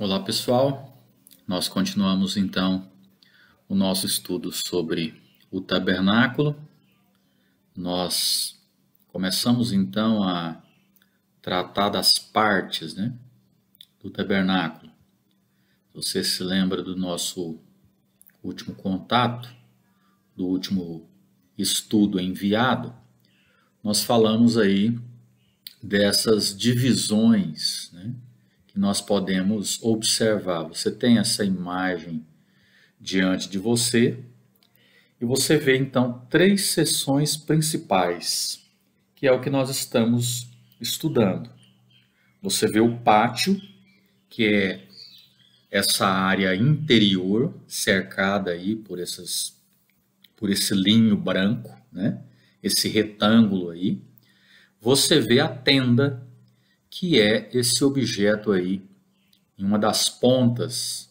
Olá pessoal, nós continuamos então o nosso estudo sobre o tabernáculo. Nós começamos então a tratar das partes né, do tabernáculo. Você se lembra do nosso último contato, do último estudo enviado? Nós falamos aí dessas divisões, né? que nós podemos observar. Você tem essa imagem diante de você e você vê então três seções principais, que é o que nós estamos estudando. Você vê o pátio, que é essa área interior cercada aí por essas por esse linho branco, né? Esse retângulo aí. Você vê a tenda que é esse objeto aí em uma das pontas,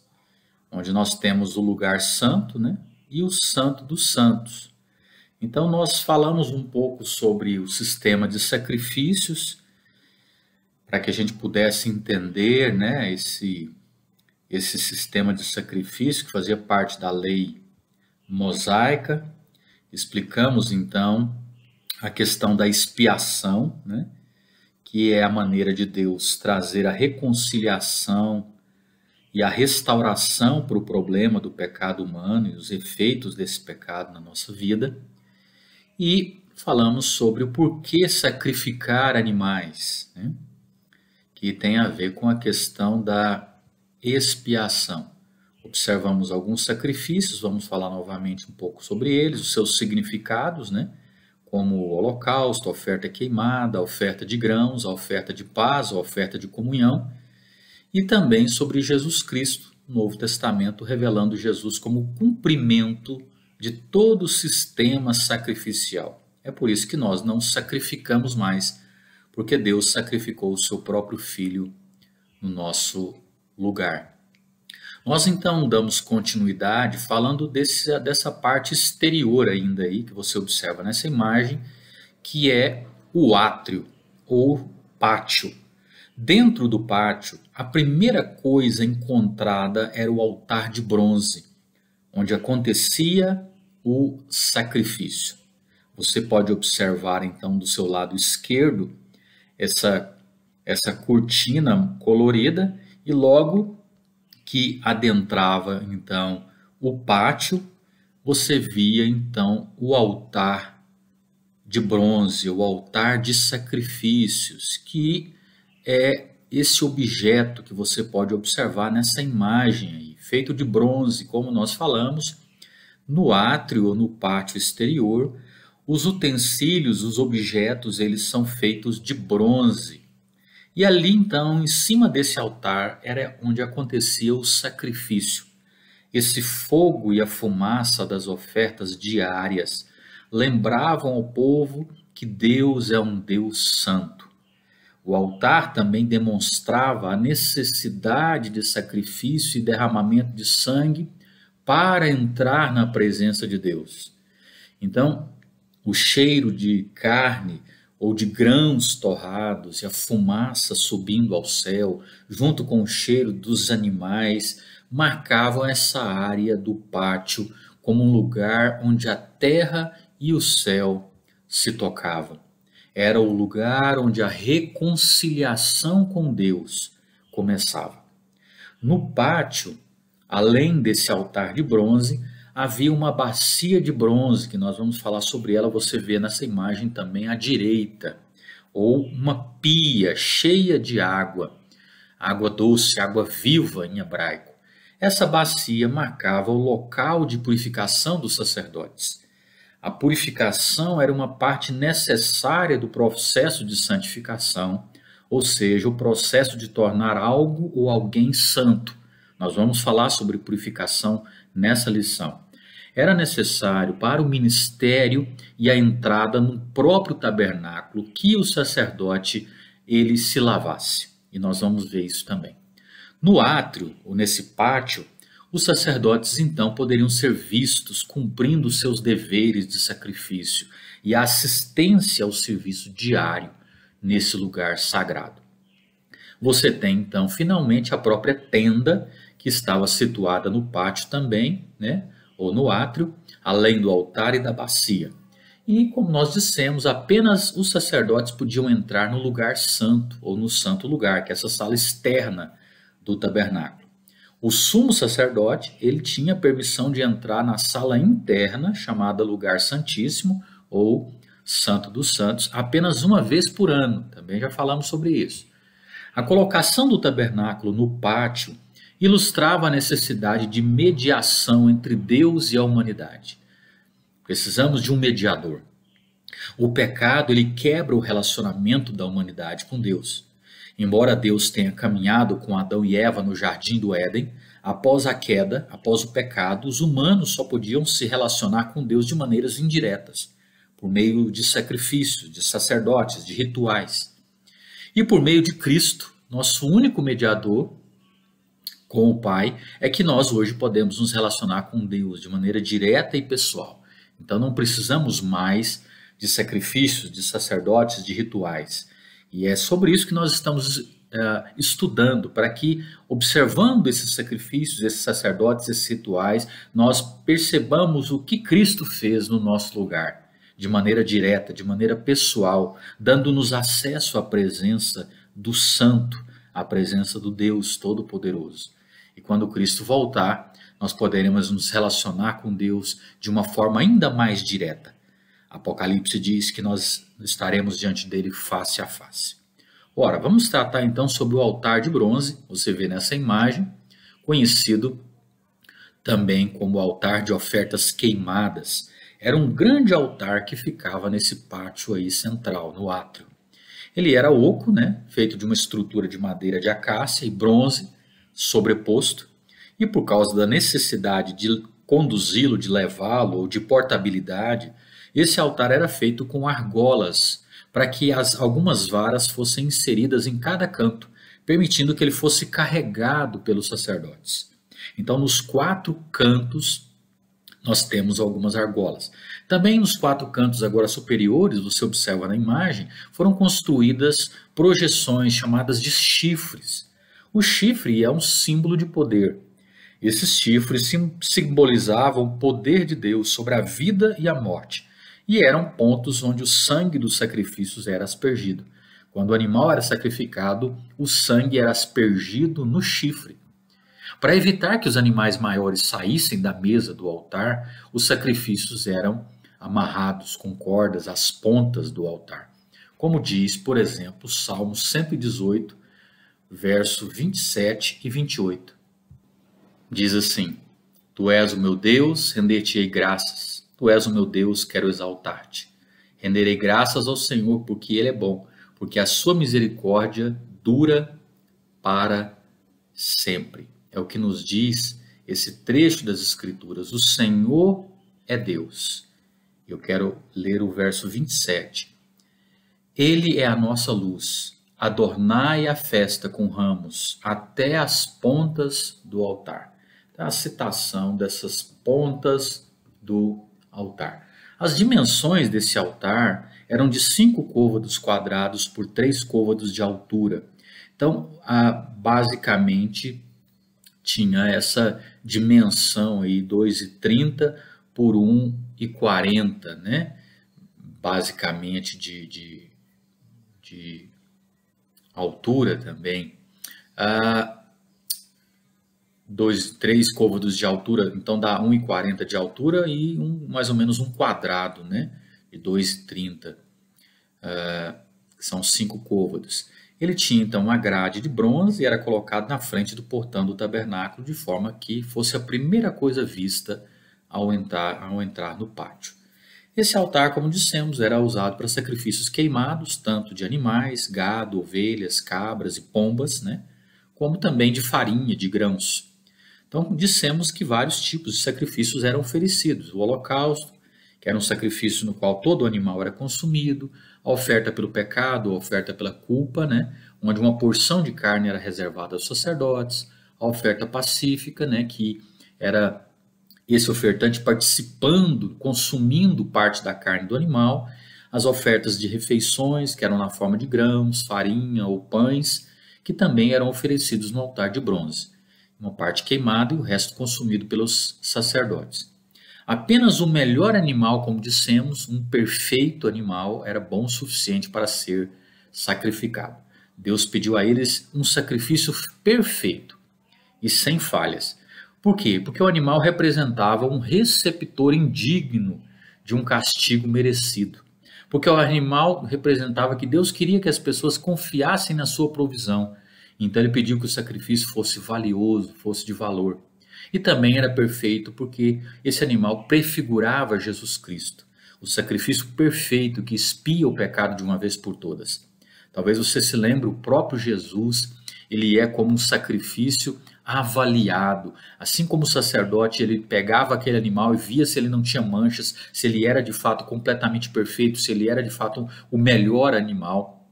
onde nós temos o lugar santo, né? E o santo dos santos. Então nós falamos um pouco sobre o sistema de sacrifícios para que a gente pudesse entender, né, esse esse sistema de sacrifício que fazia parte da lei mosaica. Explicamos então a questão da expiação, né? que é a maneira de Deus trazer a reconciliação e a restauração para o problema do pecado humano e os efeitos desse pecado na nossa vida. E falamos sobre o porquê sacrificar animais, né? que tem a ver com a questão da expiação. Observamos alguns sacrifícios, vamos falar novamente um pouco sobre eles, os seus significados, né? como o holocausto, a oferta é queimada, a oferta de grãos, a oferta de paz, a oferta de comunhão, e também sobre Jesus Cristo, Novo Testamento, revelando Jesus como cumprimento de todo o sistema sacrificial. É por isso que nós não sacrificamos mais, porque Deus sacrificou o seu próprio filho no nosso lugar. Nós então damos continuidade falando desse, dessa parte exterior ainda aí que você observa nessa imagem, que é o átrio ou pátio. Dentro do pátio, a primeira coisa encontrada era o altar de bronze, onde acontecia o sacrifício. Você pode observar então do seu lado esquerdo essa essa cortina colorida e logo que adentrava então o pátio, você via então o altar de bronze, o altar de sacrifícios, que é esse objeto que você pode observar nessa imagem aí, feito de bronze, como nós falamos, no átrio ou no pátio exterior, os utensílios, os objetos, eles são feitos de bronze. E ali então, em cima desse altar, era onde acontecia o sacrifício. Esse fogo e a fumaça das ofertas diárias lembravam ao povo que Deus é um Deus santo. O altar também demonstrava a necessidade de sacrifício e derramamento de sangue para entrar na presença de Deus. Então, o cheiro de carne ou de grãos torrados e a fumaça subindo ao céu, junto com o cheiro dos animais, marcavam essa área do pátio como um lugar onde a terra e o céu se tocavam. Era o lugar onde a reconciliação com Deus começava. No pátio, além desse altar de bronze, havia uma bacia de bronze, que nós vamos falar sobre ela, você vê nessa imagem também à direita, ou uma pia cheia de água, água doce, água viva em hebraico. Essa bacia marcava o local de purificação dos sacerdotes. A purificação era uma parte necessária do processo de santificação, ou seja, o processo de tornar algo ou alguém santo. Nós vamos falar sobre purificação nessa lição era necessário para o ministério e a entrada no próprio tabernáculo que o sacerdote ele se lavasse. E nós vamos ver isso também. No átrio, ou nesse pátio, os sacerdotes então poderiam ser vistos cumprindo seus deveres de sacrifício e a assistência ao serviço diário nesse lugar sagrado. Você tem então finalmente a própria tenda que estava situada no pátio também, né? ou no átrio, além do altar e da bacia. E, como nós dissemos, apenas os sacerdotes podiam entrar no lugar santo ou no santo lugar, que é essa sala externa do tabernáculo. O sumo sacerdote, ele tinha permissão de entrar na sala interna, chamada lugar santíssimo ou santo dos santos, apenas uma vez por ano. Também já falamos sobre isso. A colocação do tabernáculo no pátio ilustrava a necessidade de mediação entre Deus e a humanidade. Precisamos de um mediador. O pecado ele quebra o relacionamento da humanidade com Deus. Embora Deus tenha caminhado com Adão e Eva no jardim do Éden, após a queda, após o pecado, os humanos só podiam se relacionar com Deus de maneiras indiretas, por meio de sacrifícios, de sacerdotes, de rituais. E por meio de Cristo, nosso único mediador, com o Pai, é que nós hoje podemos nos relacionar com Deus de maneira direta e pessoal. Então não precisamos mais de sacrifícios, de sacerdotes, de rituais. E é sobre isso que nós estamos uh, estudando, para que, observando esses sacrifícios, esses sacerdotes, esses rituais, nós percebamos o que Cristo fez no nosso lugar, de maneira direta, de maneira pessoal, dando-nos acesso à presença do Santo, à presença do Deus Todo-Poderoso. E quando Cristo voltar, nós poderemos nos relacionar com Deus de uma forma ainda mais direta. Apocalipse diz que nós estaremos diante dele face a face. Ora, vamos tratar então sobre o altar de bronze, você vê nessa imagem, conhecido também como altar de ofertas queimadas. Era um grande altar que ficava nesse pátio aí central, no átrio. Ele era oco, né, feito de uma estrutura de madeira de acácia e bronze, sobreposto, e por causa da necessidade de conduzi-lo, de levá-lo ou de portabilidade, esse altar era feito com argolas para que as, algumas varas fossem inseridas em cada canto, permitindo que ele fosse carregado pelos sacerdotes. Então, nos quatro cantos, nós temos algumas argolas. Também nos quatro cantos, agora superiores, você observa na imagem, foram construídas projeções chamadas de chifres o chifre é um símbolo de poder. Esses chifres sim, simbolizavam o poder de Deus sobre a vida e a morte, e eram pontos onde o sangue dos sacrifícios era aspergido. Quando o animal era sacrificado, o sangue era aspergido no chifre. Para evitar que os animais maiores saíssem da mesa do altar, os sacrifícios eram amarrados com cordas às pontas do altar. Como diz, por exemplo, Salmo 118, verso 27 e 28. Diz assim: Tu és o meu Deus, render-te-ei graças. Tu és o meu Deus, quero exaltar-te. Renderei graças ao Senhor, porque Ele é bom, porque a sua misericórdia dura para sempre. É o que nos diz esse trecho das Escrituras. O Senhor é Deus. Eu quero ler o verso 27. Ele é a nossa luz adornai a festa com ramos até as pontas do altar. Então, é a citação dessas pontas do altar. As dimensões desse altar eram de cinco côvados quadrados por três côvados de altura. Então, a, basicamente, tinha essa dimensão aí, 2,30 por 1,40, né? Basicamente de, de, de altura também. Uh, dois, três côvados de altura, então dá 1,40 de altura e um, mais ou menos um quadrado, né? De 2,30. Uh, são cinco côvados. Ele tinha então uma grade de bronze e era colocado na frente do portão do tabernáculo, de forma que fosse a primeira coisa vista ao entrar, ao entrar no pátio. Esse altar, como dissemos, era usado para sacrifícios queimados, tanto de animais, gado, ovelhas, cabras e pombas, né? como também de farinha, de grãos. Então, dissemos que vários tipos de sacrifícios eram oferecidos: o holocausto, que era um sacrifício no qual todo animal era consumido, a oferta pelo pecado, a oferta pela culpa, né? onde uma porção de carne era reservada aos sacerdotes, a oferta pacífica, né? que era e esse ofertante participando, consumindo parte da carne do animal, as ofertas de refeições, que eram na forma de grãos, farinha ou pães, que também eram oferecidos no altar de bronze, uma parte queimada e o resto consumido pelos sacerdotes. Apenas o melhor animal, como dissemos, um perfeito animal, era bom o suficiente para ser sacrificado. Deus pediu a eles um sacrifício perfeito e sem falhas. Por quê? Porque o animal representava um receptor indigno de um castigo merecido. Porque o animal representava que Deus queria que as pessoas confiassem na sua provisão. Então ele pediu que o sacrifício fosse valioso, fosse de valor. E também era perfeito porque esse animal prefigurava Jesus Cristo, o sacrifício perfeito que expia o pecado de uma vez por todas. Talvez você se lembre, o próprio Jesus, ele é como um sacrifício avaliado. Assim como o sacerdote, ele pegava aquele animal e via se ele não tinha manchas, se ele era de fato completamente perfeito, se ele era de fato o melhor animal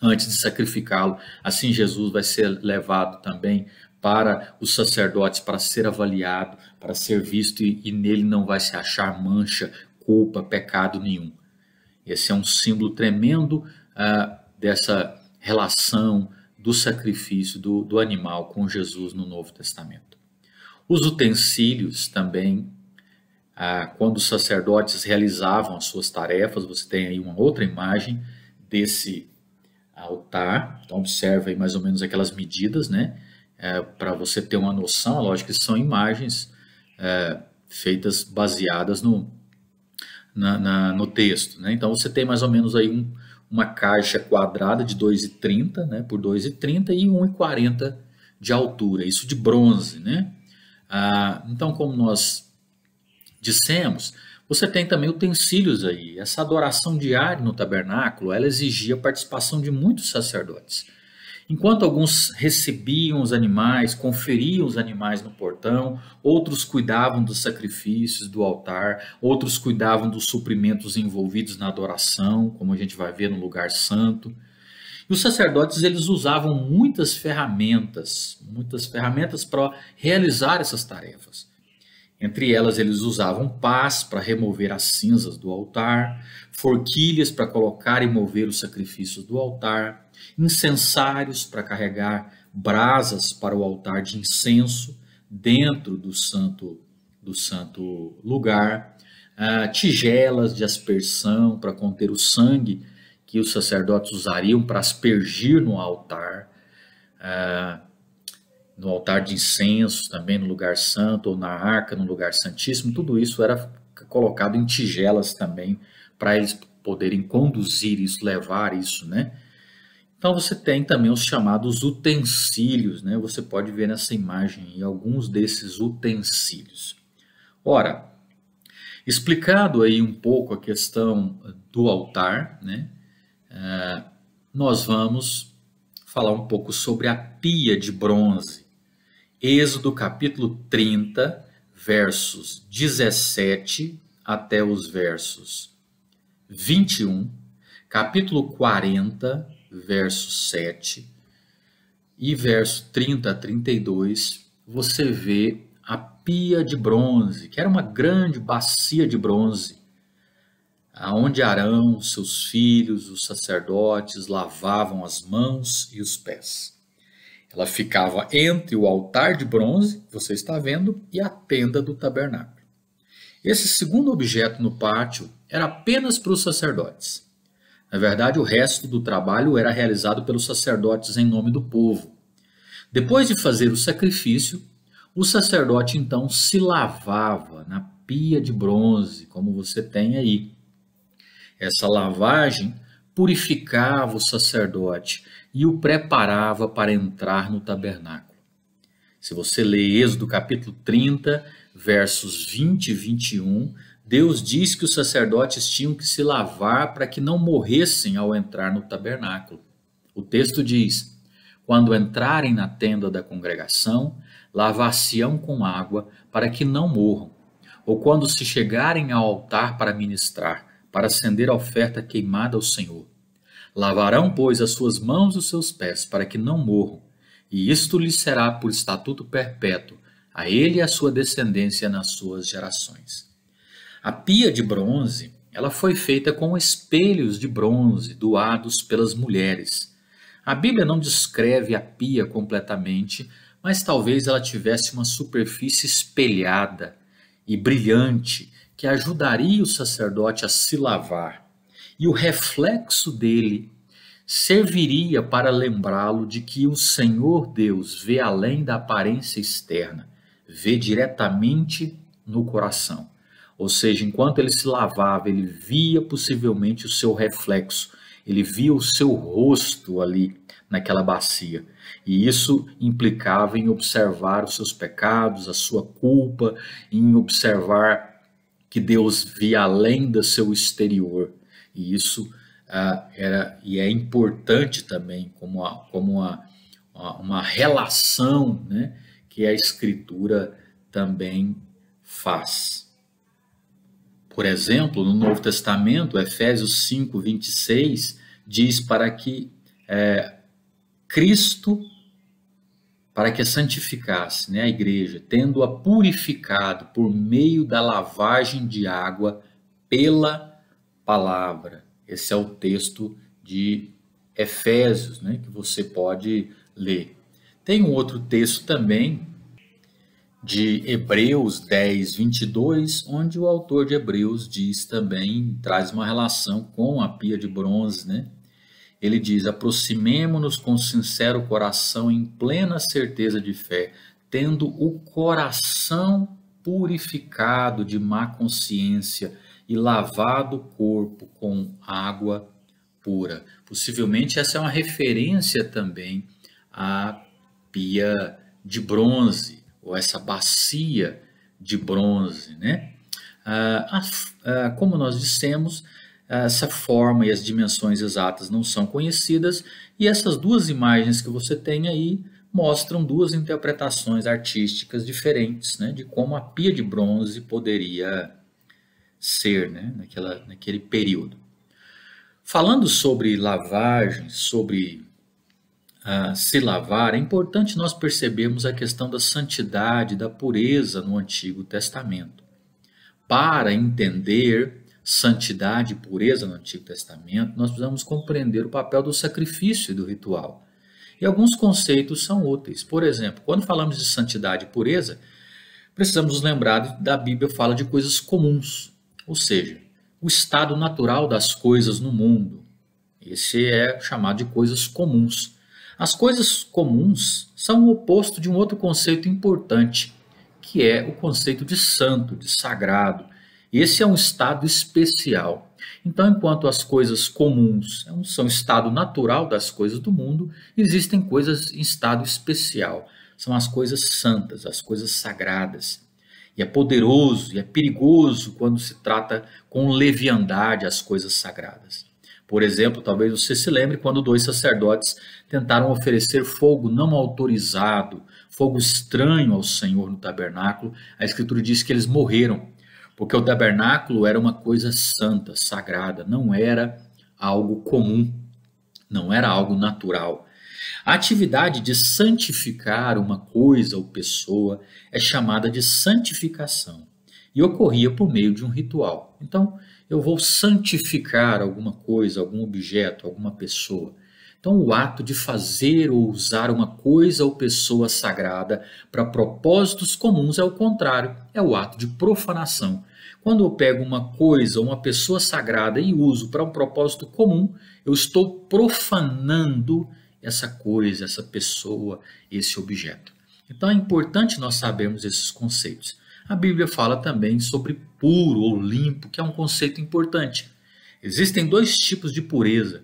antes de sacrificá-lo. Assim Jesus vai ser levado também para os sacerdotes para ser avaliado, para ser visto e, e nele não vai se achar mancha, culpa, pecado nenhum. Esse é um símbolo tremendo uh, dessa relação do sacrifício do, do animal com Jesus no Novo Testamento. Os utensílios também, ah, quando os sacerdotes realizavam as suas tarefas, você tem aí uma outra imagem desse altar, então observa aí mais ou menos aquelas medidas, né? É, para você ter uma noção, lógico que são imagens é, feitas baseadas no, na, na, no texto, né? Então você tem mais ou menos aí um, uma caixa quadrada de 2,30 né, por 2,30 e 1,40 de altura, isso de bronze. Né? Ah, então, como nós dissemos, você tem também utensílios aí. Essa adoração diária no tabernáculo, ela exigia a participação de muitos sacerdotes. Enquanto alguns recebiam os animais, conferiam os animais no portão, outros cuidavam dos sacrifícios do altar, outros cuidavam dos suprimentos envolvidos na adoração, como a gente vai ver no lugar santo. E os sacerdotes eles usavam muitas ferramentas, muitas ferramentas para realizar essas tarefas. Entre elas, eles usavam pás para remover as cinzas do altar, forquilhas para colocar e mover os sacrifícios do altar, incensários para carregar brasas para o altar de incenso dentro do santo, do santo lugar, ah, tigelas de aspersão para conter o sangue que os sacerdotes usariam para aspergir no altar, ah, no altar de incenso, também no lugar santo, ou na arca, no lugar santíssimo, tudo isso era colocado em tigelas também, para eles poderem conduzir isso, levar isso, né? Então você tem também os chamados utensílios, né? Você pode ver nessa imagem alguns desses utensílios. Ora, explicado aí um pouco a questão do altar, né? Eh, nós vamos falar um pouco sobre a pia de bronze. Êxodo capítulo 30, versos 17 até os versos 21, capítulo 40 verso 7 e verso 30 a 32, você vê a pia de bronze, que era uma grande bacia de bronze, aonde Arão, seus filhos, os sacerdotes lavavam as mãos e os pés. Ela ficava entre o altar de bronze, você está vendo, e a tenda do tabernáculo. Esse segundo objeto no pátio era apenas para os sacerdotes. Na verdade, o resto do trabalho era realizado pelos sacerdotes em nome do povo. Depois de fazer o sacrifício, o sacerdote então se lavava na pia de bronze, como você tem aí. Essa lavagem purificava o sacerdote e o preparava para entrar no tabernáculo. Se você lê Êxodo capítulo 30, versos 20 e 21, Deus diz que os sacerdotes tinham que se lavar para que não morressem ao entrar no tabernáculo. O texto diz: Quando entrarem na tenda da congregação, lavar-se-ão com água para que não morram. Ou quando se chegarem ao altar para ministrar, para acender a oferta queimada ao Senhor. Lavarão, pois, as suas mãos e os seus pés, para que não morram, e isto lhes será por estatuto perpétuo, a ele e à sua descendência nas suas gerações. A pia de bronze ela foi feita com espelhos de bronze doados pelas mulheres. A Bíblia não descreve a pia completamente, mas talvez ela tivesse uma superfície espelhada e brilhante que ajudaria o sacerdote a se lavar, e o reflexo dele serviria para lembrá-lo de que o Senhor Deus vê além da aparência externa, vê diretamente no coração. Ou seja, enquanto ele se lavava, ele via possivelmente o seu reflexo, ele via o seu rosto ali naquela bacia. E isso implicava em observar os seus pecados, a sua culpa, em observar que Deus via além do seu exterior. E isso ah, era e é importante também como, uma, como uma relação né, que a Escritura também faz. Por exemplo, no Novo Testamento, Efésios 5, 26, diz para que é, Cristo, para que a santificasse né, a igreja, tendo-a purificado por meio da lavagem de água pela palavra. Esse é o texto de Efésios, né, que você pode ler. Tem um outro texto também de Hebreus 10, 22, onde o autor de Hebreus diz também, traz uma relação com a pia de bronze, né? Ele diz: aproximemo-nos com sincero coração, em plena certeza de fé, tendo o coração purificado de má consciência e lavado o corpo com água pura. Possivelmente essa é uma referência também à pia de bronze ou essa bacia de bronze, né? Ah, ah, como nós dissemos, ah, essa forma e as dimensões exatas não são conhecidas, e essas duas imagens que você tem aí mostram duas interpretações artísticas diferentes né, de como a pia de bronze poderia ser né, naquela, naquele período. Falando sobre lavagem, sobre se lavar, é importante nós percebermos a questão da santidade, da pureza no Antigo Testamento. Para entender santidade e pureza no Antigo Testamento, nós precisamos compreender o papel do sacrifício e do ritual. E alguns conceitos são úteis. Por exemplo, quando falamos de santidade e pureza, precisamos nos lembrar da Bíblia fala de coisas comuns, ou seja, o estado natural das coisas no mundo. Esse é chamado de coisas comuns. As coisas comuns são o oposto de um outro conceito importante, que é o conceito de santo, de sagrado. Esse é um estado especial. Então, enquanto as coisas comuns são estado natural das coisas do mundo, existem coisas em estado especial. São as coisas santas, as coisas sagradas. E é poderoso e é perigoso quando se trata com leviandade as coisas sagradas. Por exemplo, talvez você se lembre quando dois sacerdotes tentaram oferecer fogo não autorizado, fogo estranho ao Senhor no tabernáculo. A Escritura diz que eles morreram, porque o tabernáculo era uma coisa santa, sagrada, não era algo comum, não era algo natural. A atividade de santificar uma coisa ou pessoa é chamada de santificação e ocorria por meio de um ritual. Então, eu vou santificar alguma coisa, algum objeto, alguma pessoa. Então, o ato de fazer ou usar uma coisa ou pessoa sagrada para propósitos comuns é o contrário, é o ato de profanação. Quando eu pego uma coisa ou uma pessoa sagrada e uso para um propósito comum, eu estou profanando essa coisa, essa pessoa, esse objeto. Então é importante nós sabermos esses conceitos. A Bíblia fala também sobre puro ou limpo, que é um conceito importante. Existem dois tipos de pureza: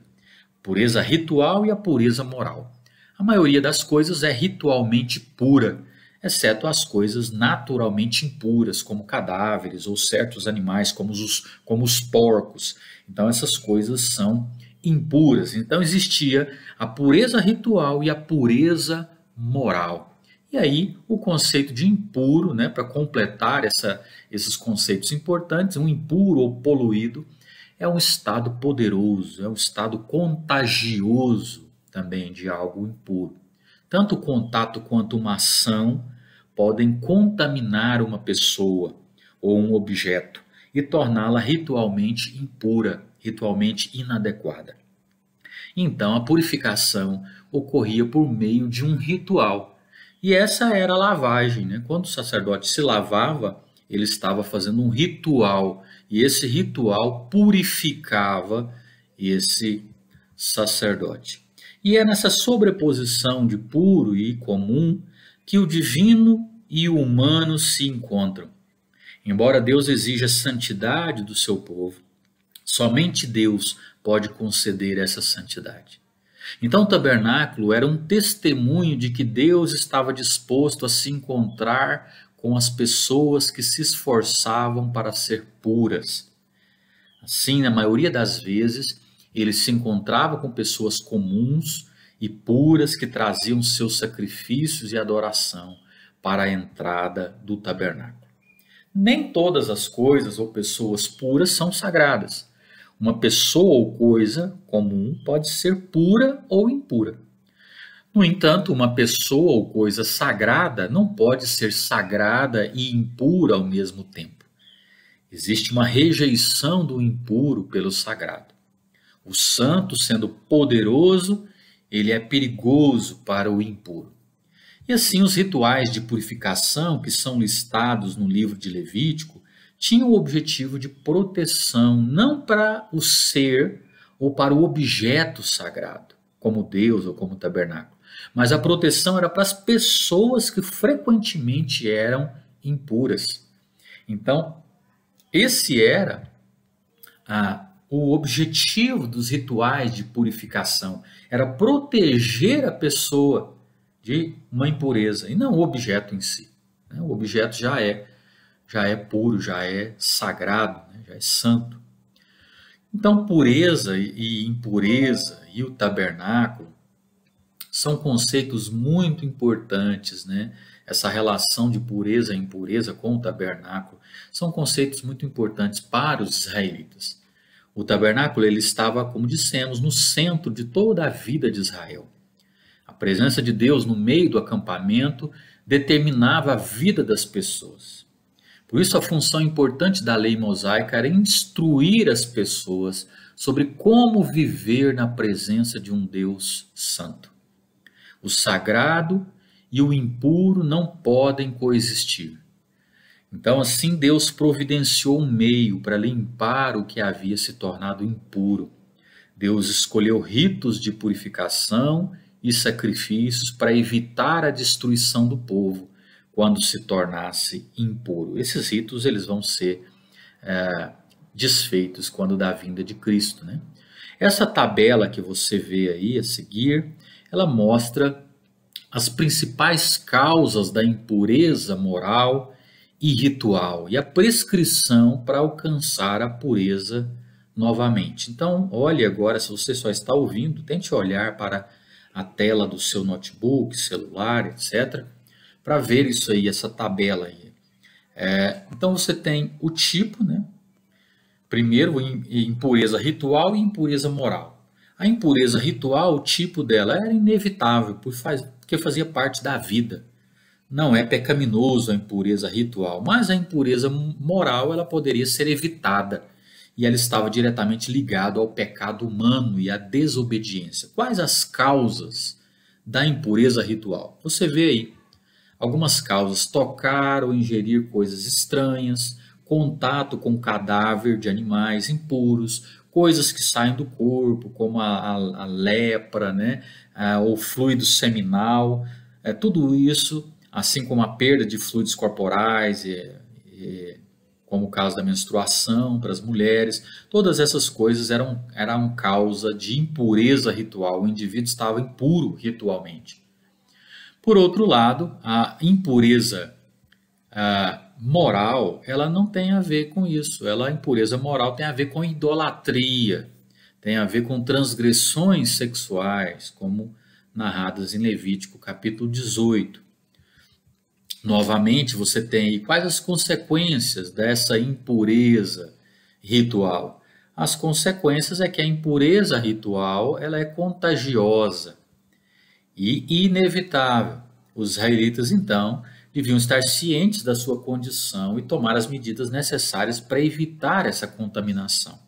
pureza ritual e a pureza moral. A maioria das coisas é ritualmente pura, exceto as coisas naturalmente impuras, como cadáveres ou certos animais, como os, como os porcos. Então, essas coisas são impuras. Então, existia a pureza ritual e a pureza moral. E aí, o conceito de impuro, né, para completar essa, esses conceitos importantes, um impuro ou poluído é um estado poderoso, é um estado contagioso também de algo impuro. Tanto o contato quanto uma ação podem contaminar uma pessoa ou um objeto e torná-la ritualmente impura, ritualmente inadequada. Então, a purificação ocorria por meio de um ritual e essa era a lavagem. Né? Quando o sacerdote se lavava, ele estava fazendo um ritual. E esse ritual purificava esse sacerdote. E é nessa sobreposição de puro e comum que o divino e o humano se encontram. Embora Deus exija santidade do seu povo, somente Deus pode conceder essa santidade. Então, o tabernáculo era um testemunho de que Deus estava disposto a se encontrar com as pessoas que se esforçavam para ser puras. Assim, na maioria das vezes, ele se encontrava com pessoas comuns e puras que traziam seus sacrifícios e adoração para a entrada do tabernáculo. Nem todas as coisas ou pessoas puras são sagradas. Uma pessoa ou coisa comum pode ser pura ou impura. No entanto, uma pessoa ou coisa sagrada não pode ser sagrada e impura ao mesmo tempo. Existe uma rejeição do impuro pelo sagrado. O santo, sendo poderoso, ele é perigoso para o impuro. E assim, os rituais de purificação que são listados no livro de Levítico tinha o objetivo de proteção não para o ser ou para o objeto sagrado, como Deus ou como tabernáculo, mas a proteção era para as pessoas que frequentemente eram impuras. Então, esse era a, o objetivo dos rituais de purificação, era proteger a pessoa de uma impureza e não o objeto em si. Né? O objeto já é já é puro, já é sagrado, né? já é santo. Então, pureza e impureza e o tabernáculo são conceitos muito importantes, né? Essa relação de pureza e impureza com o tabernáculo são conceitos muito importantes para os israelitas. O tabernáculo ele estava, como dissemos, no centro de toda a vida de Israel. A presença de Deus no meio do acampamento determinava a vida das pessoas. Por isso, a função importante da lei mosaica era instruir as pessoas sobre como viver na presença de um Deus santo. O sagrado e o impuro não podem coexistir. Então, assim, Deus providenciou um meio para limpar o que havia se tornado impuro. Deus escolheu ritos de purificação e sacrifícios para evitar a destruição do povo, quando se tornasse impuro. Esses ritos eles vão ser é, desfeitos quando da vinda de Cristo. Né? Essa tabela que você vê aí a seguir, ela mostra as principais causas da impureza moral e ritual e a prescrição para alcançar a pureza novamente. Então, olhe agora, se você só está ouvindo, tente olhar para a tela do seu notebook, celular, etc para ver isso aí, essa tabela aí. É, então você tem o tipo, né? Primeiro, impureza ritual e impureza moral. A impureza ritual, o tipo dela era inevitável, porque fazia parte da vida. Não é pecaminoso a impureza ritual, mas a impureza moral ela poderia ser evitada. E ela estava diretamente ligada ao pecado humano e à desobediência. Quais as causas da impureza ritual? Você vê aí Algumas causas: tocar ou ingerir coisas estranhas, contato com cadáver de animais impuros, coisas que saem do corpo, como a, a, a lepra, né? ou fluido seminal. É, tudo isso, assim como a perda de fluidos corporais, como o caso da menstruação para as mulheres, todas essas coisas eram, eram causa de impureza ritual. O indivíduo estava impuro ritualmente. Por outro lado, a impureza a moral, ela não tem a ver com isso. Ela, a impureza moral tem a ver com idolatria, tem a ver com transgressões sexuais, como narradas em Levítico capítulo 18. Novamente, você tem aí quais as consequências dessa impureza ritual? As consequências é que a impureza ritual ela é contagiosa e inevitável. Os israelitas, então, deviam estar cientes da sua condição e tomar as medidas necessárias para evitar essa contaminação.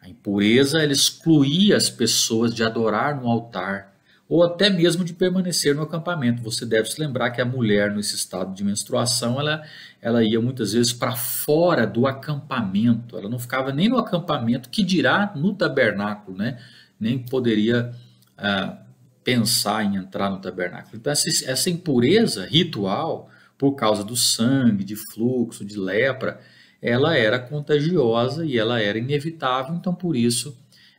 A impureza ela excluía as pessoas de adorar no altar ou até mesmo de permanecer no acampamento. Você deve se lembrar que a mulher, nesse estado de menstruação, ela, ela ia muitas vezes para fora do acampamento. Ela não ficava nem no acampamento, que dirá no tabernáculo, né? Nem poderia ah, pensar em entrar no tabernáculo. Então, essa, essa impureza ritual, por causa do sangue, de fluxo, de lepra, ela era contagiosa e ela era inevitável, então por isso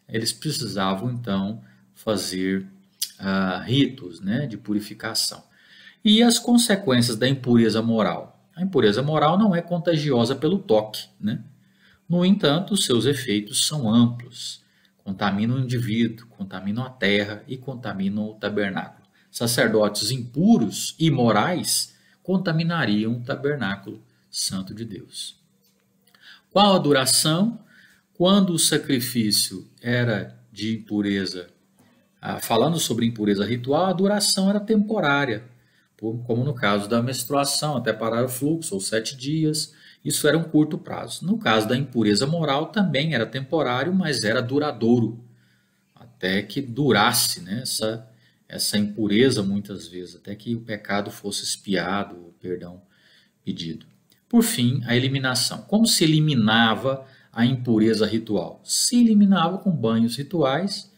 eles precisavam então fazer ah, ritos né, de purificação. E as consequências da impureza moral? A impureza moral não é contagiosa pelo toque, né? No entanto, seus efeitos são amplos contaminam o indivíduo, contaminam a terra e contaminam o tabernáculo. Sacerdotes impuros e morais contaminariam o tabernáculo santo de Deus. Qual a duração? Quando o sacrifício era de impureza, ah, falando sobre impureza ritual, a duração era temporária, como no caso da menstruação, até parar o fluxo, ou sete dias. Isso era um curto prazo. No caso da impureza moral, também era temporário, mas era duradouro, até que durasse né, essa, essa impureza muitas vezes, até que o pecado fosse espiado, o perdão pedido. Por fim, a eliminação. Como se eliminava a impureza ritual? Se eliminava com banhos rituais,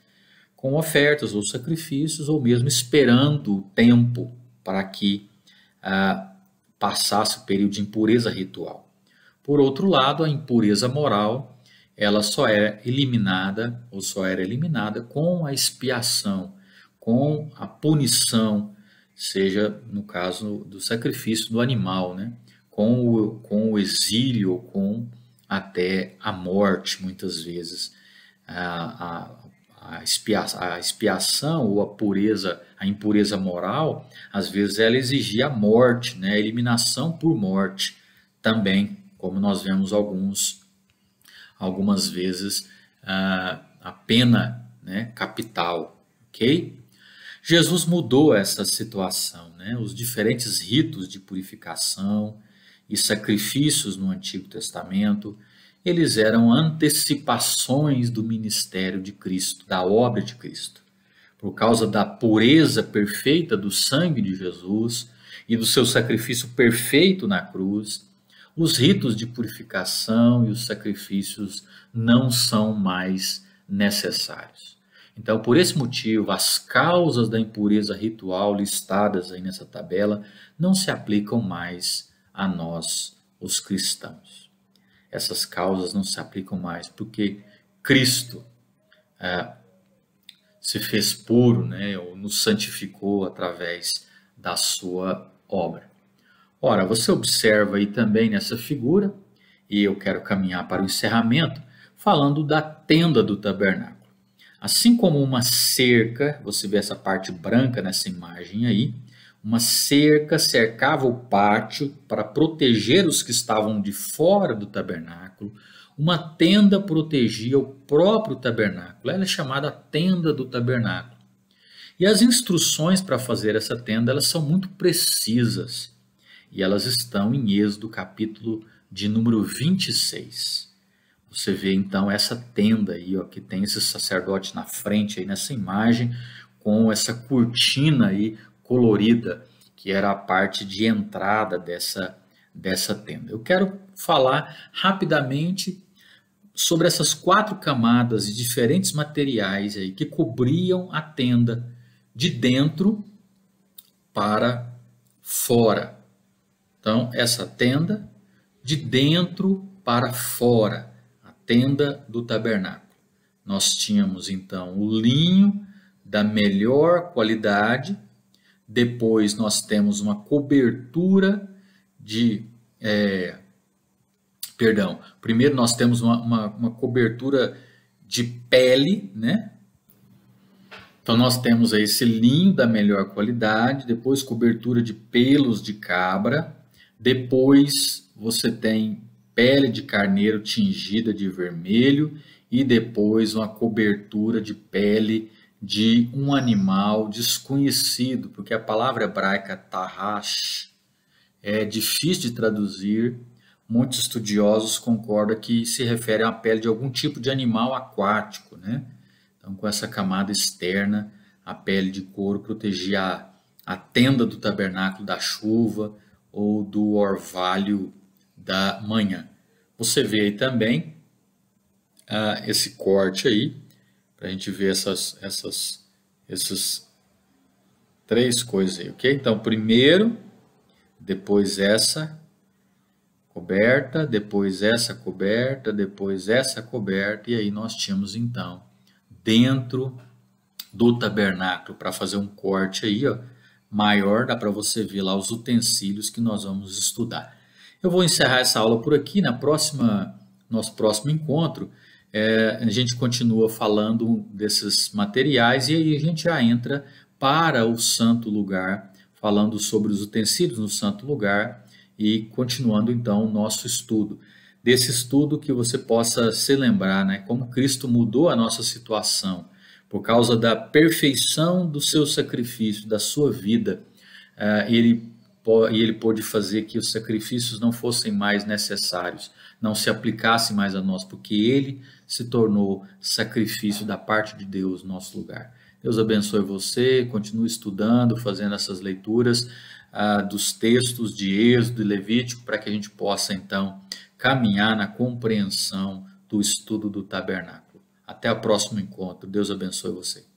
com ofertas ou sacrifícios, ou mesmo esperando o tempo para que ah, passasse o período de impureza ritual. Por outro lado, a impureza moral, ela só é eliminada ou só era eliminada com a expiação, com a punição, seja no caso do sacrifício do animal, né? com, o, com o exílio, com até a morte, muitas vezes. A, a, a, expiação, a expiação ou a pureza, a impureza moral, às vezes ela exigia a morte, né? a eliminação por morte também como nós vemos alguns algumas vezes a, a pena né, capital, ok? Jesus mudou essa situação, né? Os diferentes ritos de purificação e sacrifícios no Antigo Testamento, eles eram antecipações do ministério de Cristo, da obra de Cristo. Por causa da pureza perfeita do sangue de Jesus e do seu sacrifício perfeito na cruz, os ritos de purificação e os sacrifícios não são mais necessários. Então, por esse motivo, as causas da impureza ritual listadas aí nessa tabela não se aplicam mais a nós, os cristãos. Essas causas não se aplicam mais porque Cristo é, se fez puro, né, ou nos santificou através da sua obra. Ora, você observa aí também nessa figura, e eu quero caminhar para o encerramento, falando da tenda do tabernáculo. Assim como uma cerca, você vê essa parte branca nessa imagem aí, uma cerca cercava o pátio para proteger os que estavam de fora do tabernáculo, uma tenda protegia o próprio tabernáculo, ela é chamada tenda do tabernáculo. E as instruções para fazer essa tenda, elas são muito precisas. E elas estão em Êxodo, capítulo de número 26. Você vê então essa tenda aí, ó, que tem esse sacerdote na frente aí nessa imagem, com essa cortina aí colorida, que era a parte de entrada dessa, dessa tenda. Eu quero falar rapidamente sobre essas quatro camadas de diferentes materiais aí que cobriam a tenda de dentro para fora. Então, essa tenda de dentro para fora, a tenda do tabernáculo. Nós tínhamos então o linho da melhor qualidade, depois nós temos uma cobertura de. É, perdão, primeiro nós temos uma, uma, uma cobertura de pele, né? Então nós temos aí esse linho da melhor qualidade, depois cobertura de pelos de cabra, depois você tem pele de carneiro tingida de vermelho e depois uma cobertura de pele de um animal desconhecido, porque a palavra hebraica tarrash é difícil de traduzir. Muitos estudiosos concordam que se refere à pele de algum tipo de animal aquático, né? Então, com essa camada externa, a pele de couro protegia a, a tenda do tabernáculo da chuva, ou do orvalho da manhã. Você vê aí também ah, esse corte aí, para a gente ver essas, essas, essas três coisas aí, ok? Então, primeiro, depois essa coberta, depois essa coberta, depois essa coberta, e aí nós tínhamos então, dentro do tabernáculo, para fazer um corte aí, ó, maior, dá para você ver lá os utensílios que nós vamos estudar. Eu vou encerrar essa aula por aqui. Na próxima, nosso próximo encontro, é, a gente continua falando desses materiais e aí a gente já entra para o santo lugar, falando sobre os utensílios no santo lugar e continuando então o nosso estudo. Desse estudo que você possa se lembrar, né, como Cristo mudou a nossa situação por causa da perfeição do seu sacrifício, da sua vida, eh, ele, e ele pôde fazer que os sacrifícios não fossem mais necessários, não se aplicassem mais a nós, porque ele se tornou sacrifício da parte de Deus no nosso lugar. Deus abençoe você, continue estudando, fazendo essas leituras ah, dos textos de Êxodo e Levítico, para que a gente possa então caminhar na compreensão do estudo do tabernáculo. Até o próximo encontro. Deus abençoe você.